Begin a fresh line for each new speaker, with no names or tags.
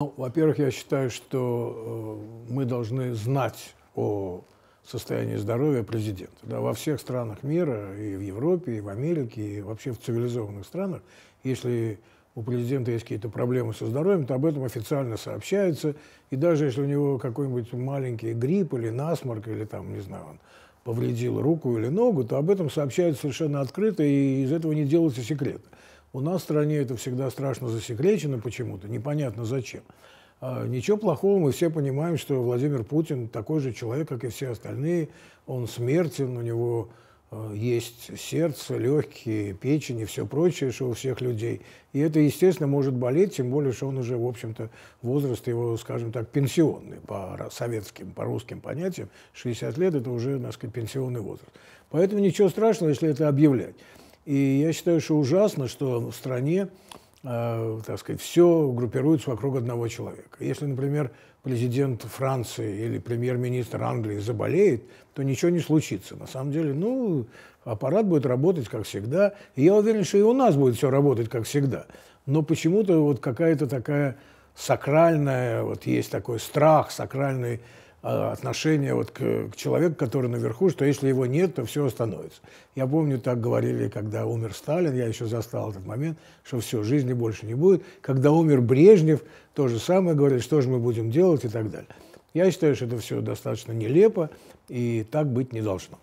Ну, во-первых, я считаю, что э, мы должны знать о состоянии здоровья президента. Да, во всех странах мира, и в Европе, и в Америке, и вообще в цивилизованных странах, если у президента есть какие-то проблемы со здоровьем, то об этом официально сообщается. И даже если у него какой-нибудь маленький грипп или насморк, или там, не знаю, он повредил руку или ногу, то об этом сообщают совершенно открыто, и из этого не делается секрет. У нас в стране это всегда страшно засекречено почему-то, непонятно зачем. А, ничего плохого, мы все понимаем, что Владимир Путин такой же человек, как и все остальные. Он смертен, у него а, есть сердце, легкие, печень и все прочее, что у всех людей. И это, естественно, может болеть, тем более, что он уже, в общем-то, возраст его, скажем так, пенсионный, по советским, по русским понятиям. 60 лет – это уже, так сказать, пенсионный возраст. Поэтому ничего страшного, если это объявлять. И я считаю, что ужасно, что в стране, э, так сказать, все группируется вокруг одного человека. Если, например, президент Франции или премьер-министр Англии заболеет, то ничего не случится. На самом деле, ну, аппарат будет работать, как всегда. И я уверен, что и у нас будет все работать, как всегда. Но почему-то вот какая-то такая сакральная, вот есть такой страх, сакральный а, отношение вот к, к человеку, который наверху, что если его нет, то все остановится. Я помню, так говорили, когда умер Сталин, я еще застал этот момент, что все, жизни больше не будет. Когда умер Брежнев, то же самое говорили, что же мы будем делать и так далее. Я считаю, что это все достаточно нелепо, и так быть не должно.